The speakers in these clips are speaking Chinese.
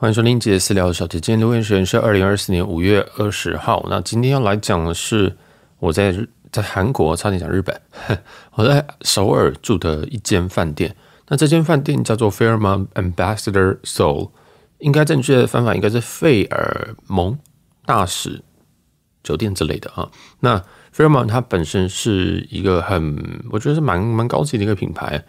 欢迎收听杰私聊小姐》，今天留言时间是二零二四年五月二十号。那今天要来讲的是我在在韩国，差点讲日本，我在首尔住的一间饭店。那这间饭店叫做 Fairmont Ambassador Seoul，应该正确的方法应该是费尔蒙大使酒店之类的啊。那 Fairmont 它本身是一个很，我觉得是蛮蛮高级的一个品牌。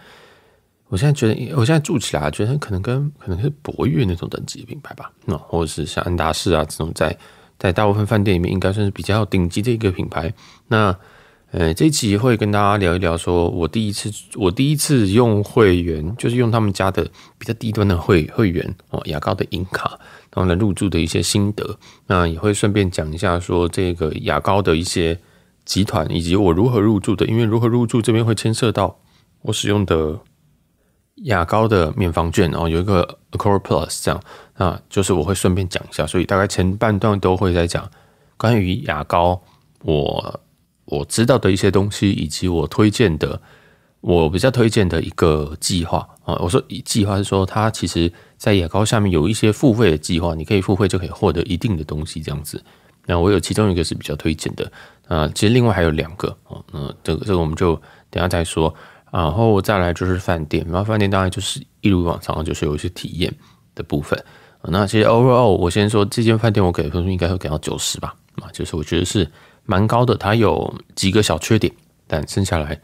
我现在觉得，我现在住起来觉得可能跟可能是博悦那种等级的品牌吧，那或者是像安达仕啊这种，在在大部分饭店里面应该算是比较顶级的一个品牌。那呃，这期会跟大家聊一聊，说我第一次我第一次用会员，就是用他们家的比较低端的会会员哦，牙膏的银卡，然后来入住的一些心得。那也会顺便讲一下说这个牙膏的一些集团，以及我如何入住的，因为如何入住这边会牵涉到我使用的。牙膏的面房券，然后有一个 Accor Plus 这样，啊，就是我会顺便讲一下，所以大概前半段都会在讲关于牙膏我我知道的一些东西，以及我推荐的，我比较推荐的一个计划啊。我说计划是说，它其实在牙膏下面有一些付费的计划，你可以付费就可以获得一定的东西这样子。那我有其中一个是比较推荐的，啊，其实另外还有两个，啊，嗯，这个这个我们就等下再说。然后再来就是饭店，然后饭店当然就是一如往常，就是有一些体验的部分。那其实 Overall，我先说这间饭店，我给的分数应该会给到九十吧，啊，就是我觉得是蛮高的。它有几个小缺点，但剩下来，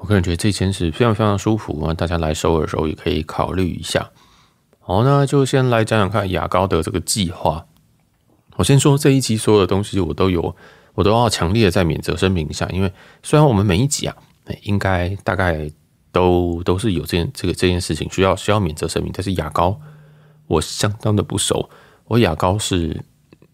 我个人觉得这间是非常非常舒服啊，大家来首尔的时候也可以考虑一下。好，那就先来讲讲看雅高的这个计划。我先说这一期所有的东西，我都有，我都要强烈的在免责声明一下，因为虽然我们每一集啊。应该大概都都是有这、件这个这件事情需要需要免责声明。但是牙膏我相当的不熟，我牙膏是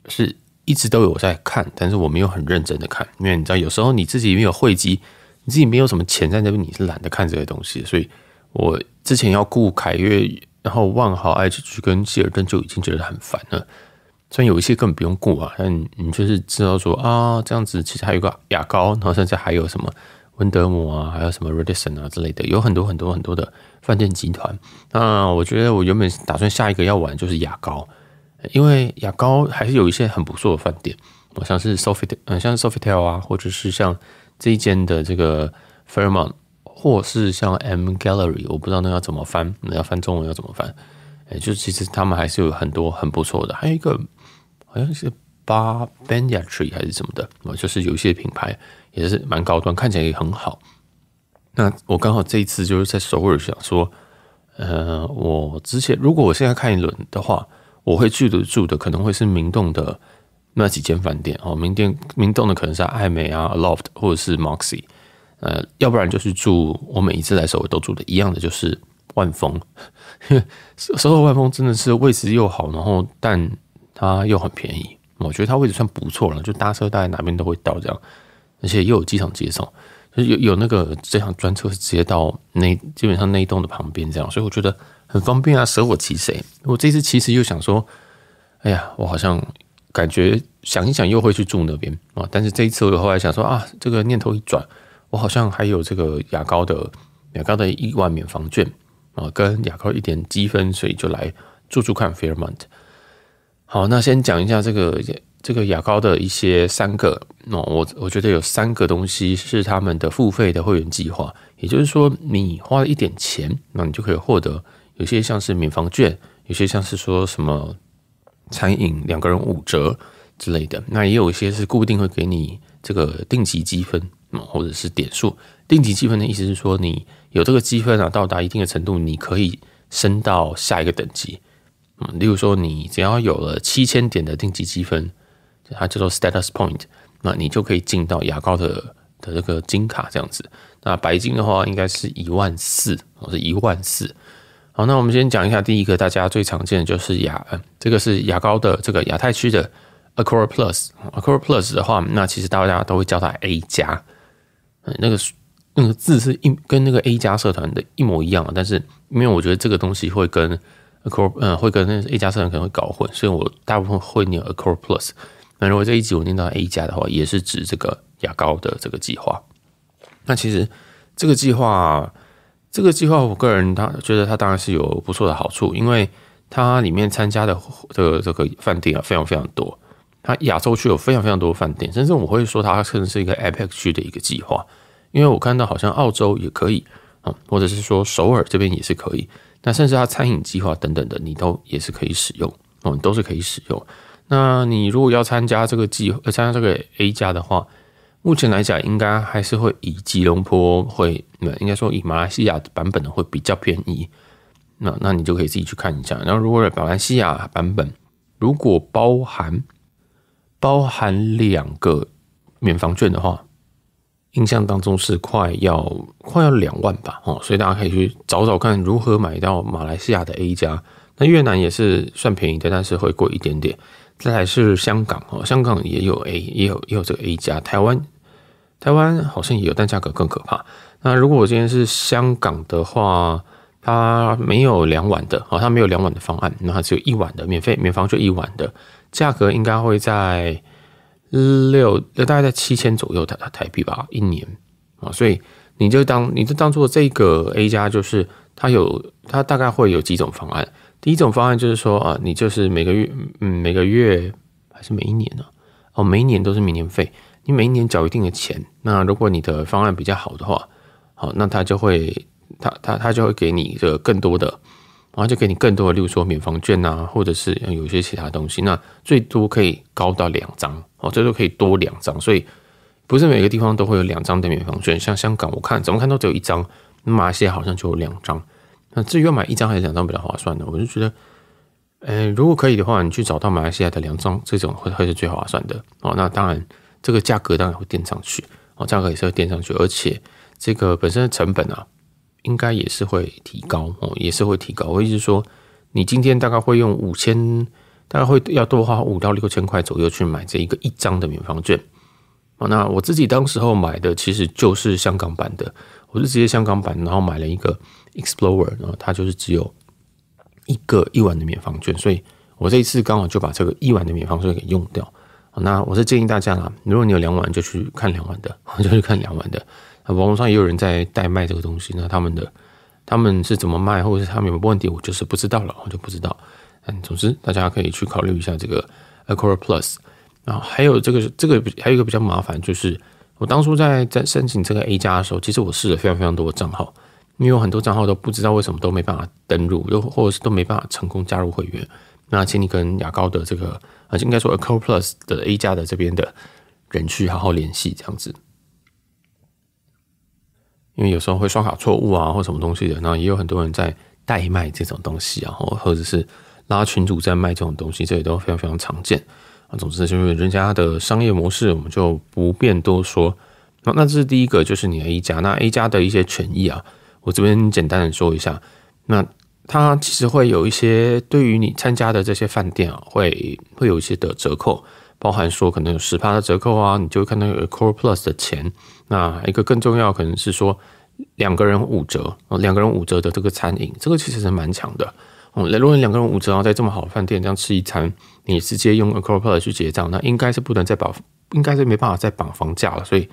是一直都有在看，但是我没有很认真的看，因为你知道有时候你自己没有汇集，你自己没有什么钱在那边，你是懒得看这些东西。所以我之前要顾凯越，然后万豪、爱屈屈跟希尔顿就已经觉得很烦了。虽然有一些根本不用顾啊，但你就是知道说啊，这样子其实还有个牙膏，然后甚至还有什么。温德姆啊，还有什么 Redisson 啊之类的，有很多很多很多的饭店集团。那我觉得我原本打算下一个要玩就是牙膏，因为牙膏还是有一些很不错的饭店，像是 Sofitel，嗯，像 Sofitel 啊，或者是像这一间的这个 Fairmont，或是像 M Gallery，我不知道那要怎么翻，那要翻中文要怎么翻？哎，就其实他们还是有很多很不错的。还有一个好像是 Bar b e n y a t r e e 还是什么的，就是有一些品牌。也是蛮高端，看起来也很好。那我刚好这一次就是在首尔，想说，呃，我之前如果我现在看一轮的话，我会去的住的可能会是明洞的那几间饭店哦，明店明洞的可能是爱美啊、l o f t 或者是 Moxy，呃，要不然就是住我每一次来首尔都住的一样的就是万丰，因为首首尔万丰真的是位置又好，然后但它又很便宜，我觉得它位置算不错了，就搭车大概哪边都会到这样。而且又有机场接送，有有那个这趟专车是直接到那基本上那一栋的旁边这样，所以我觉得很方便啊。舍我其谁？我这次其实又想说，哎呀，我好像感觉想一想又会去住那边啊。但是这一次我后来想说啊，这个念头一转，我好像还有这个雅高的雅高的一万免房券啊，跟雅高一点积分，所以就来住住看 Fairmont。好，那先讲一下这个。这个牙膏的一些三个，那我我觉得有三个东西是他们的付费的会员计划，也就是说你花了一点钱，那你就可以获得有些像是免房券，有些像是说什么餐饮两个人五折之类的，那也有一些是固定会给你这个定级积分或者是点数。定级积分的意思是说你有这个积分啊，到达一定的程度，你可以升到下一个等级。嗯，例如说你只要有了七千点的定级积分。它叫做 Status Point，那你就可以进到牙膏的的这个金卡这样子。那白金的话，应该是一万四，哦是一万四。好，那我们先讲一下第一个，大家最常见的就是牙，这个是牙膏的这个亚太区的 a c u o r p l u s a c u o r Plus 的话，那其实大家都会叫它 A 加，嗯，那个那个字是一跟那个 A 加社团的一模一样。但是因为我觉得这个东西会跟 a c u o r 嗯，会跟那个 A 加社团可能会搞混，所以我大部分会念 a c u o r Plus。那如果这一集我念到 A 加的话，也是指这个牙膏的这个计划。那其实这个计划，这个计划，我个人他觉得它当然是有不错的好处，因为它里面参加的这个这个饭店啊非常非常多。它亚洲区有非常非常多饭店，甚至我会说它甚至是一个 a p e c 区的一个计划，因为我看到好像澳洲也可以啊，或者是说首尔这边也是可以。那甚至它餐饮计划等等的，你都也是可以使用，我们都是可以使用。那你如果要参加这个计，呃参加这个 A 加的话，目前来讲应该还是会以吉隆坡会，应该说以马来西亚版本的会比较便宜。那那你就可以自己去看一下。然后如果马来西亚版本如果包含包含两个免房券的话，印象当中是快要快要两万吧哦，所以大家可以去找找看如何买到马来西亚的 A 加。那越南也是算便宜的，但是会贵一点点。再来是香港哦，香港也有 A，也有也有这个 A 加。台湾台湾好像也有，但价格更可怕。那如果我今天是香港的话，它没有两晚的，哦，它没有两晚的方案，那它只有一晚的，免费免房就一晚的，价格应该会在六，大概在七千左右台台币吧，一年啊。所以你就当你就当做这个 A 加，就是它有它大概会有几种方案。第一种方案就是说啊，你就是每个月，嗯，每个月还是每一年呢？哦，每一年都是明年费。你每一年缴一定的钱，那如果你的方案比较好的话，好，那他就会，他他他就会给你个更多的，然后就给你更多的，例如说免房券啊，或者是有一些其他东西。那最多可以高到两张哦，最多可以多两张。所以不是每个地方都会有两张的免房券，像香港我看怎么看都只有一张，马来西亚好像就有两张。那至于要买一张还是两张比较划算呢？我就觉得，呃，如果可以的话，你去找到马来西亚的两张，这种会会是最划算的哦。那当然，这个价格当然会垫上去哦，价格也是会垫上去，而且这个本身的成本啊，应该也是会提高哦，也是会提高。我意思说，你今天大概会用五千，大概会要多花五到六千块左右去买这一个一张的免房券哦。那我自己当时候买的其实就是香港版的，我是直接香港版，然后买了一个。Explorer，然后它就是只有一个一碗的免房券，所以我这一次刚好就把这个一碗的免房券给用掉。那我是建议大家啦，如果你有两碗，就去看两碗的，就去看两碗的。网络上也有人在代卖这个东西，那他们的他们是怎么卖，或者是他们有没有问题，我就是不知道了，我就不知道。嗯，总之大家可以去考虑一下这个 Accor Plus，然后还有这个这个还有一个比较麻烦，就是我当初在在申请这个 A 加的时候，其实我试了非常非常多的账号。因为有很多账号都不知道为什么都没办法登录，又或者是都没办法成功加入会员。那请你跟牙膏的这个，啊，应该说 a c o p l u s 的 A 加的这边的人去好好联系，这样子。因为有时候会刷卡错误啊，或什么东西的，那也有很多人在代卖这种东西啊，或者是拉群主在卖这种东西，这也都非常非常常见啊。总之就是人家的商业模式，我们就不便多说。那那这是第一个，就是你的 A 加，那 A 加的一些权益啊。我这边简单的说一下，那它其实会有一些对于你参加的这些饭店啊，会会有一些的折扣，包含说可能有十趴的折扣啊，你就会看到有 Core Plus 的钱。那一个更重要可能是说两个人五折哦，两个人五折的这个餐饮，这个其实是蛮强的。哦，如果你两个人五折后在这么好的饭店这样吃一餐，你直接用 Core Plus 去结账，那应该是不能再绑，应该是没办法再绑房价了，所以。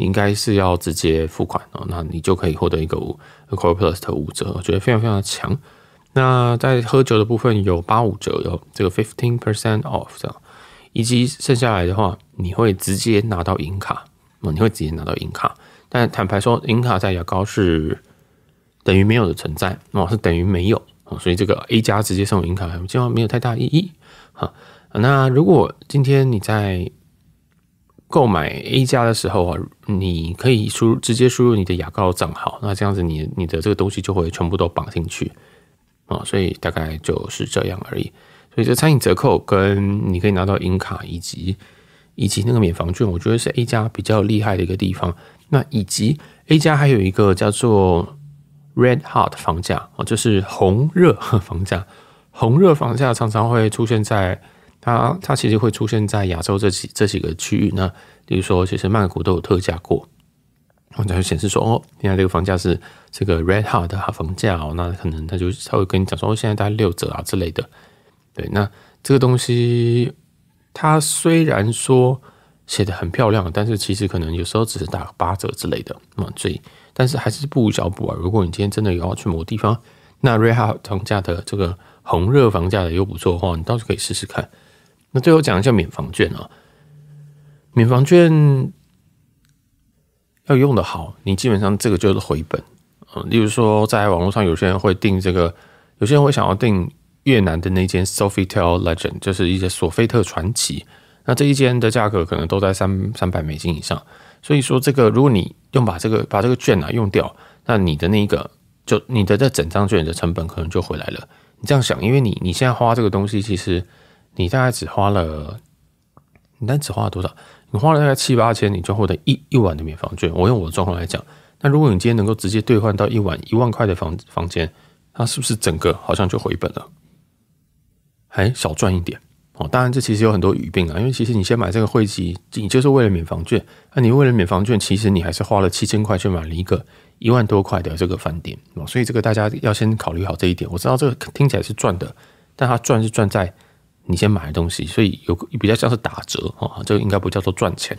应该是要直接付款哦，那你就可以获得一个 Core Plus 的五折，我觉得非常非常强。那在喝酒的部分有八五折有这个 fifteen percent off，这样，以及剩下来的话，你会直接拿到银卡哦，你会直接拿到银卡。但坦白说，银卡在牙膏是等于没有的存在哦，是等于没有哦，所以这个 A 加直接送银卡，基本上没有太大意义哈。那如果今天你在购买 A 加的时候啊，你可以输直接输入你的牙膏账号，那这样子你你的这个东西就会全部都绑进去啊，所以大概就是这样而已。所以这餐饮折扣跟你可以拿到银卡以及以及那个免房券，我觉得是 A 加比较厉害的一个地方。那以及 A 加还有一个叫做 Red Hot 房价啊，就是红热房价，红热房价常常会出现在。它它其实会出现在亚洲这几这几个区域，那比如说其实曼谷都有特价过，后它会显示说哦，现在这个房价是这个 Red Hot 的房价哦，那可能他就他会跟你讲说哦，现在大概六折啊之类的。对，那这个东西它虽然说写的很漂亮，但是其实可能有时候只是打个八折之类的那所以但是还是不如小补啊。如果你今天真的有要去某个地方，那 Red Hot 房价的这个红热房价的优补错的话，你倒是可以试试看。那最后讲一下免房券啊，免房券要用的好，你基本上这个就是回本。嗯，例如说，在网络上有些人会订这个，有些人会想要订越南的那间 Sofitel Legend，就是一些索菲特传奇。那这一间的价格可能都在三三百美金以上，所以说这个，如果你用把这个把这个券啊用掉，那你的那个就你的这整张券的成本可能就回来了。你这样想，因为你你现在花这个东西其实。你大概只花了，你那只花了多少？你花了大概七八千，你就获得一一晚的免房券。我用我的状况来讲，那如果你今天能够直接兑换到一晚一万块的房房间，那是不是整个好像就回本了？还少赚一点哦。当然，这其实有很多语病啊，因为其实你先买这个汇集，你就是为了免房券。那你为了免房券，其实你还是花了七千块去买了一个一万多块的这个返点所以这个大家要先考虑好这一点。我知道这个听起来是赚的，但它赚是赚在。你先买的东西，所以有比较像是打折啊，这个应该不叫做赚钱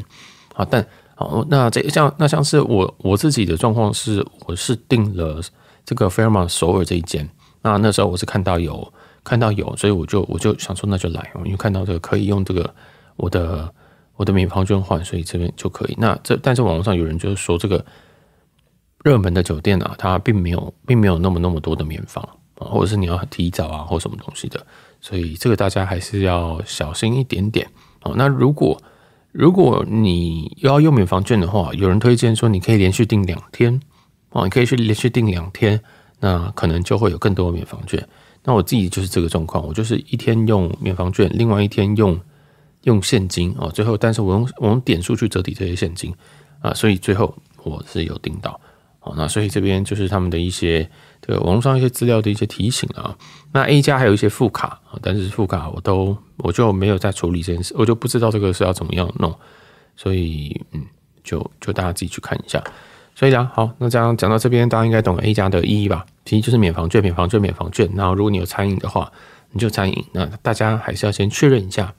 啊。但哦，那这像那像是我我自己的状况是，我是订了这个 f 尔 r 首尔这一间。那那时候我是看到有看到有，所以我就我就想说那就来，因为看到这个可以用这个我的我的免房券换，所以这边就可以。那这但是网络上有人就是说，这个热门的酒店啊，它并没有并没有那么那么多的免房啊，或者是你要提早啊或什么东西的。所以这个大家还是要小心一点点哦。那如果如果你要用免房券的话，有人推荐说你可以连续订两天哦，你可以去连续订两天，那可能就会有更多的免房券。那我自己就是这个状况，我就是一天用免房券，另外一天用用现金哦，最后但是我用我用点数去折抵这些现金啊，所以最后我是有订到。哦，那所以这边就是他们的一些，这个网上一些资料的一些提醒啊。那 A 加还有一些副卡啊，但是副卡我都我就没有在处理这件事，我就不知道这个是要怎么样弄，所以嗯，就就大家自己去看一下。所以讲好，那这样讲到这边，大家应该懂 A 加的意义吧？其实就是免房券，免房券，免房券。然后如果你有餐饮的话，你就餐饮。那大家还是要先确认一下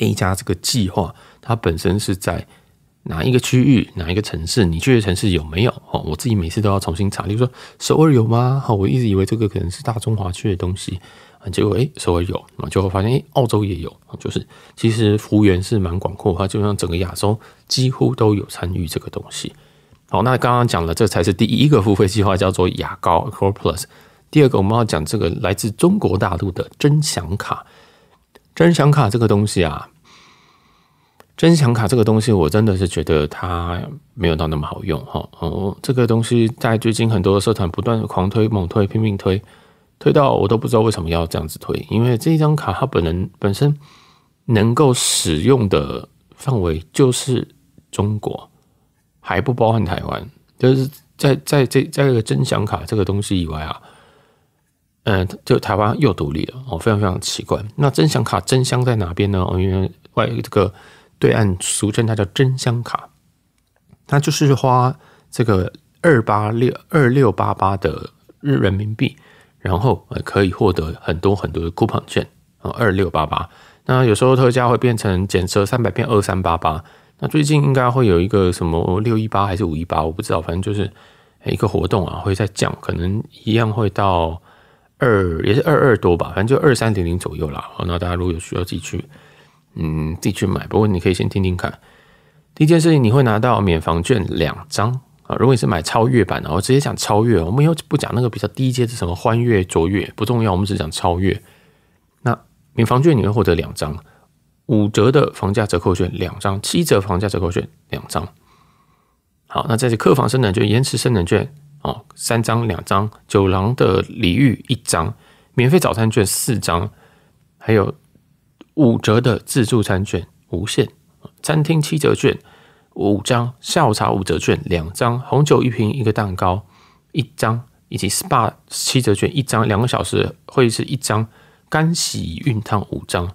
A 加这个计划，它本身是在。哪一个区域，哪一个城市？你去的城市有没有？哦，我自己每次都要重新查。例如说，首尔有吗？哈，我一直以为这个可能是大中华区的东西啊，结果诶，首尔有，那么就会发现哎，澳洲也有。就是其实服务是蛮广阔，它基本上整个亚洲几乎都有参与这个东西。好，那刚刚讲了，这才是第一个付费计划，叫做雅高 c o r Plus）。第二个，我们要讲这个来自中国大陆的珍享卡。珍享卡这个东西啊。真享卡这个东西，我真的是觉得它没有到那么好用哈。哦，这个东西在最近很多的社团不断狂推、猛推、拼命推，推到我都不知道为什么要这样子推。因为这一张卡它本人本身能够使用的范围就是中国，还不包含台湾。就是在在这在这个真享卡这个东西以外啊，嗯，就台湾又独立了哦，非常非常奇怪。那真享卡真香在哪边呢？哦，因为外这个。对岸俗称它叫真香卡，它就是花这个二八六二六八八的日人民币，然后可以获得很多很多的 coupon 券啊，二六八八。那有时候特价会变成减折三百变二三八八。那最近应该会有一个什么六一八还是五一八，我不知道，反正就是一个活动啊，会在降，可能一样会到二也是二二多吧，反正就二三点零左右啦。那大家如果有需要，自己去。嗯，自己去买。不过你可以先听听看。第一件事情，你会拿到免房券两张啊。如果你是买超越版的，我直接讲超越。我们又不讲那个比较低阶的什么欢悦、卓越，不重要。我们只讲超越。那免房券你会获得两张五折的房价折扣券，两张七折房价折扣券，两张。好，那这是客房升等券、延迟升等券啊，三张、两张。酒廊的礼遇一张，免费早餐券四张，还有。五折的自助餐券，无限餐厅七折券五张，下午茶五折券两张，红酒一瓶一个蛋糕一张，以及 SPA 七折券一张，两个小时会议室一张，干洗熨烫五张。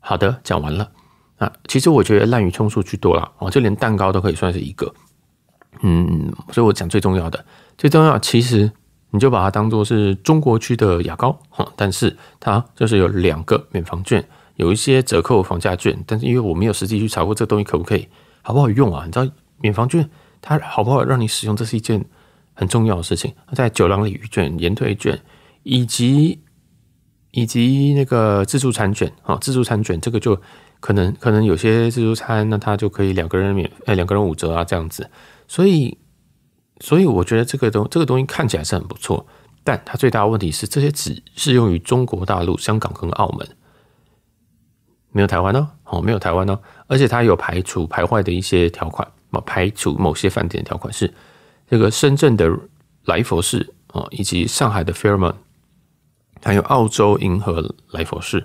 好的，讲完了啊。其实我觉得滥竽充数居多了啊，就连蛋糕都可以算是一个。嗯，所以我讲最重要的，最重要其实。你就把它当做是中国区的牙膏，但是它就是有两个免房券，有一些折扣房价券，但是因为我没有实际去查过这东西可不可以，好不好用啊？你知道免房券它好不好让你使用，这是一件很重要的事情。在酒廊里、预券、延退券以及以及那个自助餐券啊，自助餐券这个就可能可能有些自助餐，那它就可以两个人免，费，两个人五折啊这样子，所以。所以我觉得这个东这个东西看起来是很不错，但它最大的问题是这些只适用于中国大陆、香港跟澳门，没有台湾呢，哦，没有台湾呢。而且它有排除排坏的一些条款，啊，排除某些饭店的条款是这个深圳的来佛寺啊，以及上海的 Fairmont，还有澳洲银河来佛寺。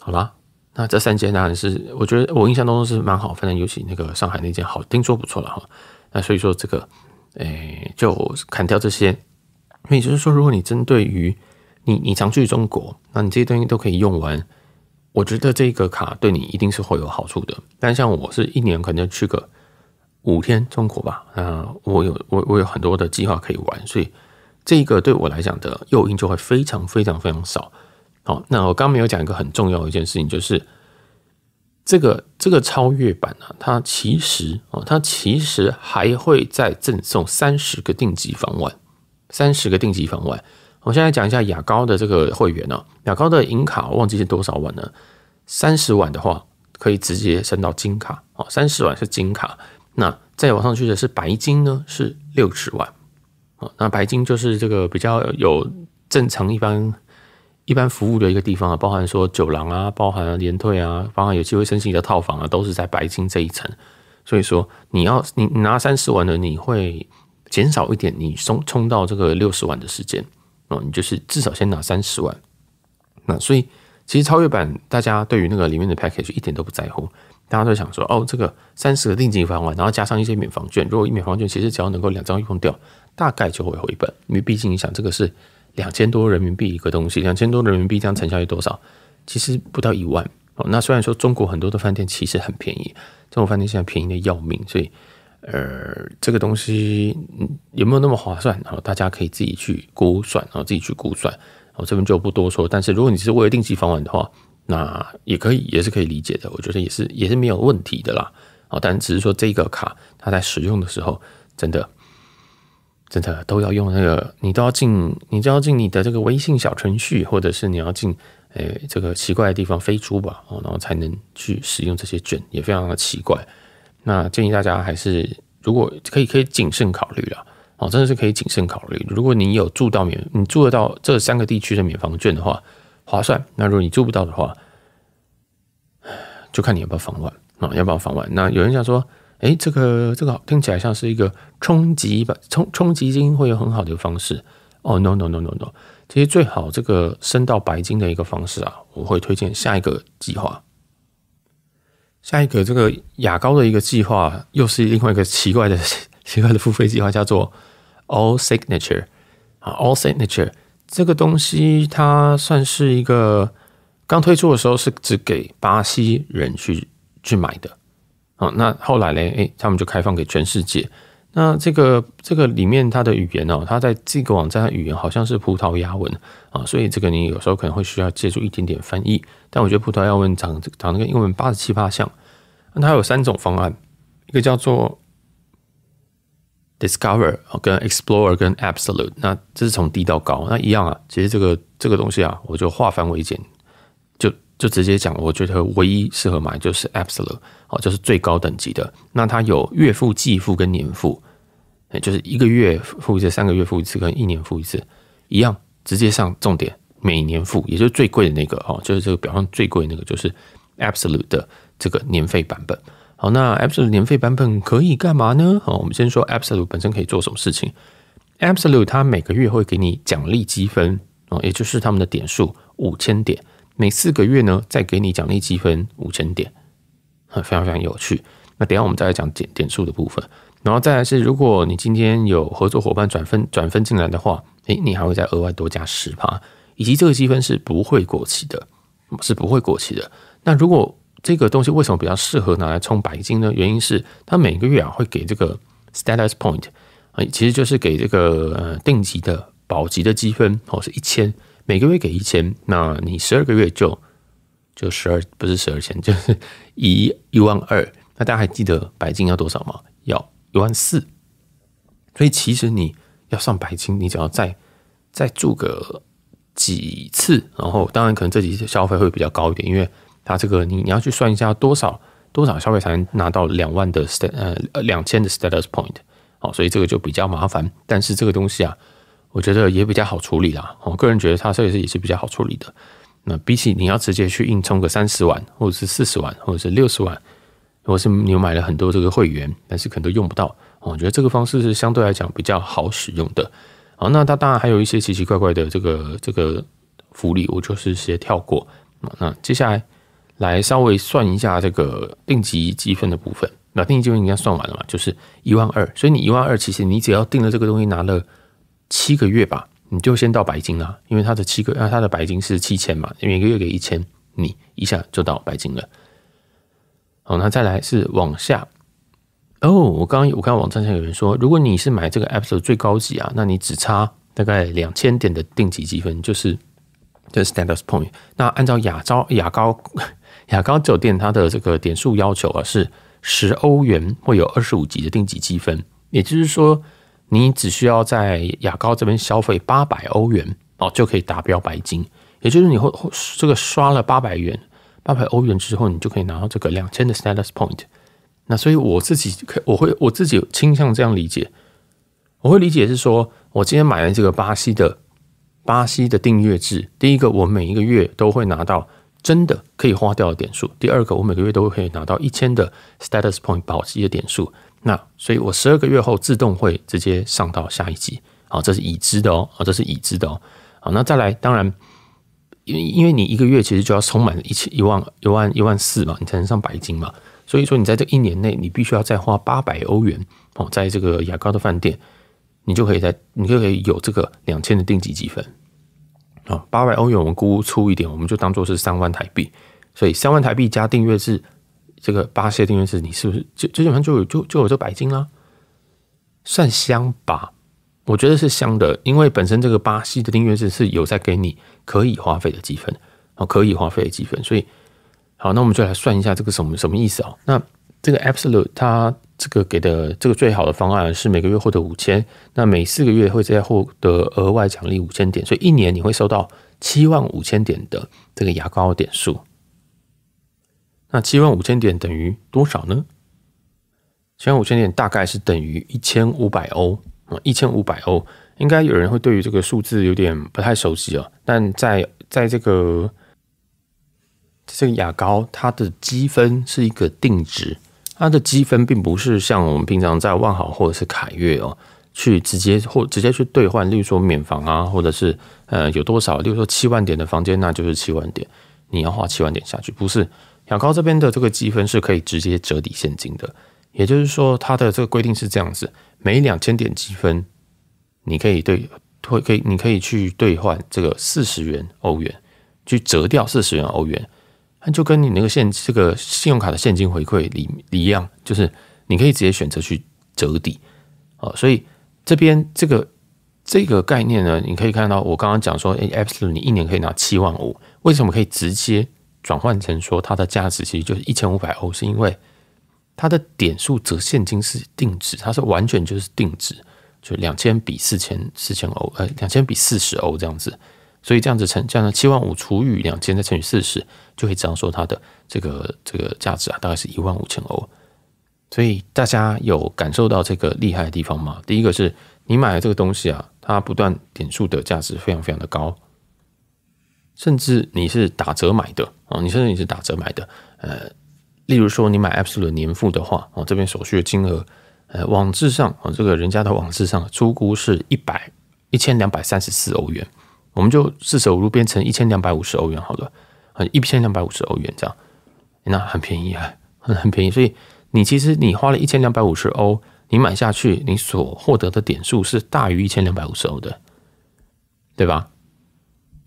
好啦，那这三间当然是我觉得我印象当中是蛮好，反正尤其那个上海那间好，听说不错了哈。那所以说这个。诶，就砍掉这些，那也就是说，如果你针对于你，你常去中国，那你这些东西都可以用完。我觉得这个卡对你一定是会有好处的。但像我是一年可能去个五天中国吧，那我有我我有很多的计划可以玩，所以这个对我来讲的诱因就会非常非常非常少。好，那我刚没有讲一个很重要的一件事情，就是。这个这个超越版啊，它其实哦，它其实还会再赠送三十个定级房腕。三十个定级房腕，我们现在讲一下雅高的这个会员呢，雅高的银卡忘记是多少万呢？三十万的话可以直接升到金卡哦，三十万是金卡，那再往上去的是白金呢，是六十万啊。那白金就是这个比较有正常一般。一般服务的一个地方啊，包含说酒廊啊，包含联退啊，包含有机会申请的套房啊，都是在白金这一层。所以说，你要你拿三十万的，你会减少一点，你冲冲到这个六十万的时间啊，你就是至少先拿三十万。那所以，其实超越版大家对于那个里面的 package 一点都不在乎，大家都想说，哦，这个三十个定金返还，然后加上一些免房券，如果免房券其实只要能够两张用掉，大概就会回本，因为毕竟你想这个是。两千多人民币一个东西，两千多人民币这样成交率多少？其实不到一万。哦，那虽然说中国很多的饭店其实很便宜，中国饭店现在便宜的要命，所以呃，这个东西有没有那么划算？好，大家可以自己去估算，然后自己去估算。我这边就不多说。但是如果你是为了定期房款的话，那也可以，也是可以理解的。我觉得也是，也是没有问题的啦。哦，但只是说这个卡它在使用的时候真的。真的都要用那个，你都要进，你都要进你的这个微信小程序，或者是你要进，哎，这个奇怪的地方飞猪吧，哦，然后才能去使用这些券，也非常的奇怪。那建议大家还是，如果可以，可以谨慎考虑了。哦，真的是可以谨慎考虑。如果你有住到免，你住得到这三个地区的免房券的话，划算。那如果你住不到的话，就看你要不要防完啊，要不要防完？那有人想说。哎，这个这个听起来像是一个冲击吧，冲冲击金会有很好的方式。哦，no no no no no，其实最好这个升到白金的一个方式啊，我会推荐下一个计划。下一个这个牙膏的一个计划，又是另外一个奇怪的奇怪的付费计划，叫做 All Signature 啊，All Signature 这个东西它算是一个刚推出的时候是只给巴西人去去买的。啊，那后来嘞，诶，他们就开放给全世界。那这个这个里面它的语言哦，它在这个网站，的语言好像是葡萄牙文啊，所以这个你有时候可能会需要借助一点点翻译。但我觉得葡萄牙文长长那个英文八十七八像，那它有三种方案，一个叫做 Discover，跟 Explorer，跟 Absolute。那这是从低到高，那一样啊。其实这个这个东西啊，我就化繁为简。就直接讲，我觉得唯一适合买就是 Absolute，好，就是最高等级的。那它有月付、季付跟年付，也就是一个月付一次、三个月付一次跟一年付一次一样，直接上重点，每年付，也就是最贵的那个哦，就是这个表上最贵的那个，就是 Absolute 的这个年费版本。好，那 Absolute 年费版本可以干嘛呢？好，我们先说 Absolute 本身可以做什么事情。Absolute 它每个月会给你奖励积分哦，也就是他们的点数五千点。每四个月呢，再给你奖励积分五千点，非常非常有趣。那等下我们再来讲点点数的部分，然后再来是，如果你今天有合作伙伴转分转分进来的话，诶，你还会再额外多加十趴，以及这个积分是不会过期的，是不会过期的。那如果这个东西为什么比较适合拿来充白金呢？原因是它每个月啊会给这个 status point，啊，其实就是给这个呃定级的保级的积分哦，是一千。每个月给一千，那你十二个月就就十二不是十二千，就是一一万二。那大家还记得白金要多少吗？要一万四。所以其实你要上白金，你只要再再住个几次，然后当然可能这几消费会比较高一点，因为它这个你你要去算一下多少多少消费才能拿到两万的 st 呃两千的 status point。好，所以这个就比较麻烦。但是这个东西啊。我觉得也比较好处理啦，我个人觉得它这也是也是比较好处理的。那比起你要直接去硬充个三十万，或者是四十万，或者是六十万，或是你买了很多这个会员，但是可能都用不到。我觉得这个方式是相对来讲比较好使用的。好，那它当然还有一些奇奇怪怪的这个这个福利，我就是直接跳过。那接下来来稍微算一下这个定级积分的部分。那定级积分应该算完了嘛？就是一万二，所以你一万二，其实你只要定了这个东西拿了。七个月吧，你就先到白金啦，因为它的七个啊，它的白金是七千嘛，每个月给一千，你一下就到白金了。好，那再来是往下哦。我刚刚我看网站上有人说，如果你是买这个 app 的最高级啊，那你只差大概两千点的定级积分，就是 the standards point。那按照雅招雅高雅 高酒店它的这个点数要求啊，是十欧元会有二十五级的定级积分，也就是说。你只需要在牙膏这边消费八百欧元哦，就可以达标白金。也就是你会这个刷了八百元、八百欧元之后，你就可以拿到这个两千的 status point。那所以我自己可我会我自己倾向这样理解，我会理解是说我今天买了这个巴西的巴西的订阅制。第一个，我每一个月都会拿到真的可以花掉的点数；第二个，我每个月都会可以拿到一千的 status point 保级的点数。那所以，我十二个月后自动会直接上到下一级，好，这是已知的哦，啊，这是已知的哦，好，那再来，当然，因因为你一个月其实就要充满一千一万一万一万四嘛，你才能上白金嘛，所以说你在这一年内，你必须要再花八百欧元哦，在这个牙膏的饭店，你就可以在你就可以有这个两千的定级积分，啊，八百欧元我们估粗一点，我们就当做是三万台币，所以三万台币加订阅是。这个巴西的订阅制，你是不是最最本上就有就就有这百金啦？算香吧，我觉得是香的，因为本身这个巴西的订阅制是有在给你可以花费的积分，好，可以花费的积分。所以好，那我们就来算一下这个什么什么意思啊？那这个 Absolute 它这个给的这个最好的方案是每个月获得五千，那每四个月会再获得额外奖励五千点，所以一年你会收到七万五千点的这个牙膏点数。那七万五千点等于多少呢？七万五千点大概是等于一千五百欧啊，一千五百欧应该有人会对于这个数字有点不太熟悉啊。但在在这个这个牙膏，它的积分是一个定值，它的积分并不是像我们平常在万豪或者是凯悦哦，去直接或直接去兑换，例如说免房啊，或者是呃有多少，例如说七万点的房间，那就是七万点，你要花七万点下去，不是。养高这边的这个积分是可以直接折抵现金的，也就是说，它的这个规定是这样子：每两千点积分，你可以兑，会可以，你可以去兑换这个四十元欧元，去折掉四十元欧元，那就跟你那个现这个信用卡的现金回馈里一样，就是你可以直接选择去折抵。哦，所以这边这个这个概念呢，你可以看到我刚刚讲说，哎，Absolute 你一年可以拿七万五，为什么可以直接？转换成说它的价值其实就是一千五百欧，是因为它的点数折现金是定值，它是完全就是定值，就两千比四千四千欧，呃两千比四十欧这样子，所以这样子乘，这样七万五除以两千再乘以四十，就可以这样说它的这个这个价值啊，大概是一万五千欧。所以大家有感受到这个厉害的地方吗？第一个是你买的这个东西啊，它不断点数的价值非常非常的高。甚至你是打折买的啊，你甚至你是打折买的，呃，例如说你买 a b s o l t e 年付的话啊，这边手续的金额，呃，网志上啊，这个人家的网志上出估是一百一千两百三十四欧元，我们就四舍五入变成一千两百五十欧元好了，很一千两百五十欧元这样，那很便宜啊，很 很便宜，所以你其实你花了一千两百五十欧，你买下去，你所获得的点数是大于一千两百五十欧的，对吧？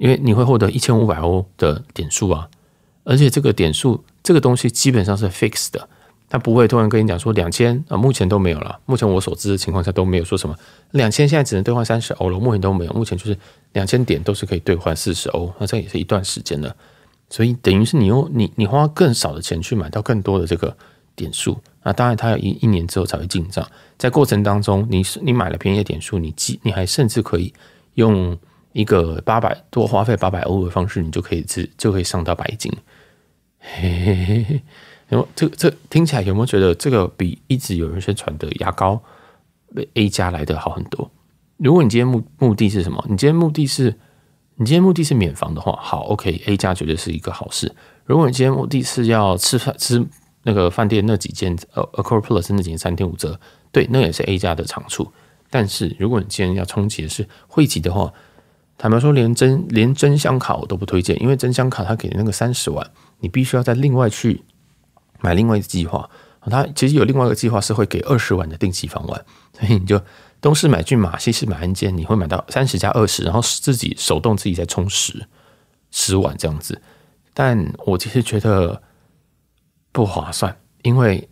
因为你会获得一千五百欧的点数啊，而且这个点数这个东西基本上是 fixed 的，它不会突然跟你讲说两千，目前都没有了。目前我所知的情况下都没有说什么两千，现在只能兑换三十欧了。目前都没有，目前就是两千点都是可以兑换四十欧，那这也是一段时间的，所以等于是你用你你花更少的钱去买到更多的这个点数，那当然它有一一年之后才会进账，在过程当中，你是你买了便宜的点数，你既你还甚至可以用。一个八百多花费八百欧的方式，你就可以吃，就可以上到白金。嘿，嘿嘿有这这听起来有没有觉得这个比一直有人宣传的牙膏 A 加来的好很多？如果你今天目目的是什么？你今天目的是你今天目的是免房的话，好，OK，A 加绝对是一个好事。如果你今天目的是要吃饭吃那个饭店那几件呃，Accor Plus 那几间三点五折，对，那也是 A 加的长处。但是如果你今天要冲的是汇集的话，坦白说，连真连真香卡我都不推荐，因为真香卡他给的那个三十万，你必须要再另外去买另外一个计划。他其实有另外一个计划是会给二十万的定期房案，所以你就东市买骏马，西市买安健，你会买到三十加二十，然后自己手动自己再充十十万这样子。但我其实觉得不划算，因为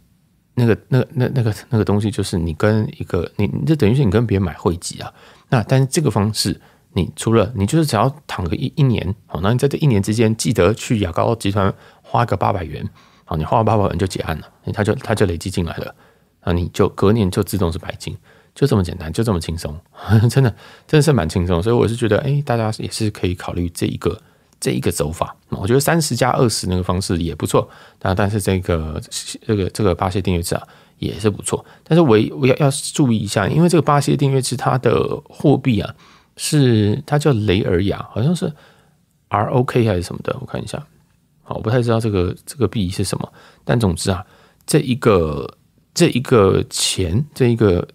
那个那那那个那个东西就是你跟一个你，就等于是你跟别人买汇集啊。那但是这个方式。你除了你就是只要躺个一一年，好，那你在这一年之间记得去雅高集团花个八百元，好，你花完八百元就结案了，他就他就累积进来了，啊，你就隔年就自动是白金，就这么简单，就这么轻松，真的真的是蛮轻松，所以我是觉得，哎，大家也是可以考虑这一个这一个走法，我觉得三十加二十那个方式也不错，但但是这个这个这个巴西订阅制啊也是不错，但是我我要要注意一下，因为这个巴西订阅制它的货币啊。是，它叫雷尔雅，好像是 R O K 还是什么的，我看一下。好，我不太知道这个这个币是什么，但总之啊，这一个这一个钱这一个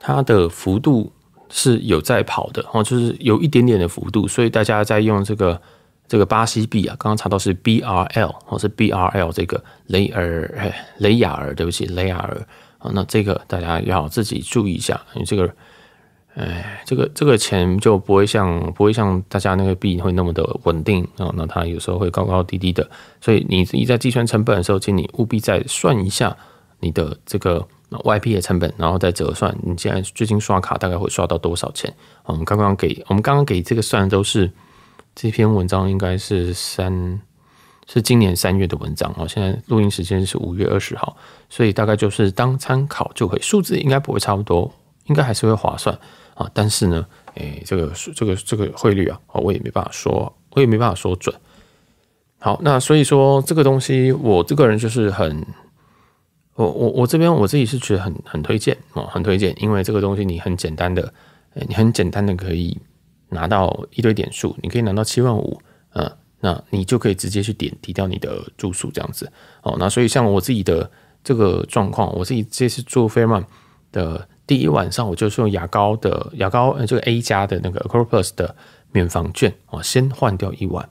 它的幅度是有在跑的哦，就是有一点点的幅度，所以大家在用这个这个巴西币啊，刚刚查到是 B R L 或是 B R L 这个雷尔雷尔对不起雷尔啊，那这个大家要自己注意一下，因为这个。哎，这个这个钱就不会像不会像大家那个币会那么的稳定啊，那它有时候会高高低低的，所以你一在计算成本的时候，请你务必再算一下你的这个外币的成本，然后再折算你现在最近刷卡大概会刷到多少钱啊？我们刚刚给，我们刚刚给这个算的都是这篇文章应该是三，是今年三月的文章啊，现在录音时间是五月二十号，所以大概就是当参考就可以，数字应该不会差不多，应该还是会划算。啊，但是呢，诶，这个这个这个汇率啊，哦，我也没办法说，我也没办法说准。好，那所以说这个东西，我这个人就是很，我我我这边我自己是觉得很很推荐哦，很推荐，因为这个东西你很简单的，你很简单的可以拿到一堆点数，你可以拿到七万五，嗯，那你就可以直接去点抵掉你的住宿这样子。哦，那所以像我自己的这个状况，我自己这次做费曼的。第一晚上我就是用牙膏的牙膏，呃，这个 A 加的那个 Accor Plus 的免房券啊，先换掉一碗，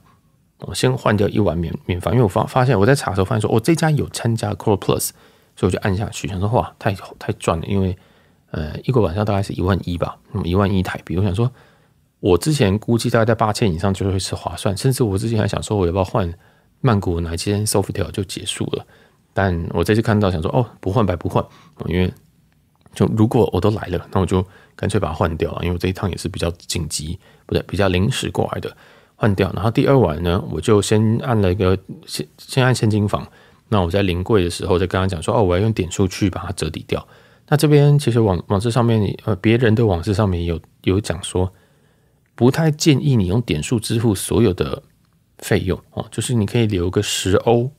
我先换掉一碗免免房，因为我发发现我在查的时候发现说，哦，这家有参加 Accor Plus，所以我就按下去，想说哇，太太赚了，因为呃，一个晚上大概是一万一吧，那么一万一台币，我想说，我之前估计大概在八千以上就会是划算，甚至我之前还想说我要不要换曼谷哪一间 Softel 就结束了，但我这次看到想说哦，不换白不换，因为。就如果我都来了，那我就干脆把它换掉了，因为这一趟也是比较紧急，不对，比较临时过来的，换掉。然后第二晚呢，我就先按了一个先先按现金房。那我在临柜的时候再跟他讲说，哦，我要用点数去把它折抵掉。那这边其实网网志上面呃，别人的网志上面有有讲说，不太建议你用点数支付所有的费用哦，就是你可以留个十欧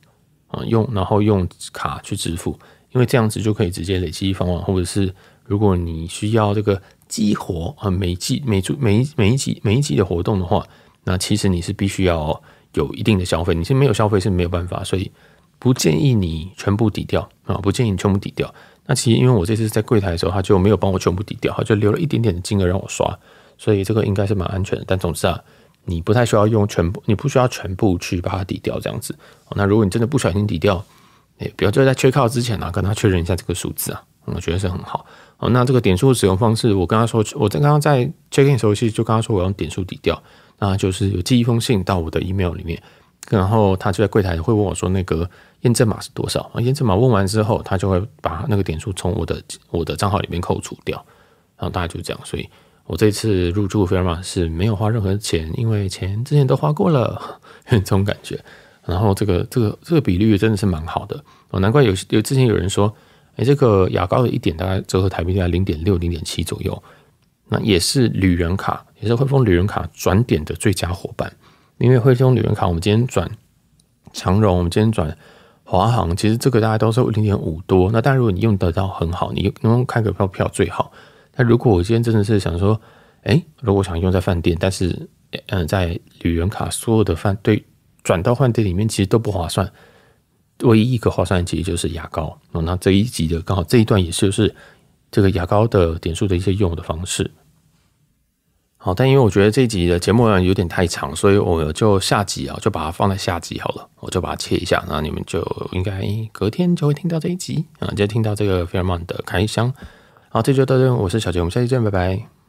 啊用，然后用卡去支付。因为这样子就可以直接累积返往，或者是如果你需要这个激活啊，每季每组每一每一季每一集的活动的话，那其实你是必须要有一定的消费，你是没有消费是没有办法，所以不建议你全部抵掉啊，不建议你全部抵掉。那其实因为我这次在柜台的时候，他就没有帮我全部抵掉，他就留了一点点的金额让我刷，所以这个应该是蛮安全的。但总之啊，你不太需要用全部，你不需要全部去把它抵掉，这样子。那如果你真的不小心抵掉，也比如就在 check out 之前呢，跟他确认一下这个数字啊，我觉得是很好。哦，那这个点数使用方式，我跟他说，我在刚刚在 check in 时候实就跟他说，我用点数抵掉，那就是有寄一封信到我的 email 里面，然后他就在柜台会问我说那个验证码是多少验证码问完之后，他就会把那个点数从我的我的账号里面扣除掉。然后大概就这样，所以我这次入住费尔玛是没有花任何钱，因为钱之前都花过了，这种感觉。然后这个这个这个比率真的是蛮好的哦，难怪有有之前有人说，哎，这个牙膏的一点大概折合台币在零点六零点七左右，那也是旅人卡，也是汇丰旅人卡转点的最佳伙伴，因为汇丰旅人卡，我们今天转长荣，我们今天转华航，其实这个大概都是零点五多，那当然如果你用得到很好，你用开个票票最好。那如果我今天真的是想说，哎，如果想用在饭店，但是嗯，在旅人卡所有的饭对。转到换店里面其实都不划算，唯一一个划算的实就是牙膏那这一集的刚好这一段也是就是这个牙膏的点数的一些用的方式。好，但因为我觉得这一集的节目有点太长，所以我就下集啊，就把它放在下集好了，我就把它切一下。那你们就应该隔天就会听到这一集啊，就听到这个菲尔曼的开箱。好，这就到这，我是小杰，我们下期见，拜拜。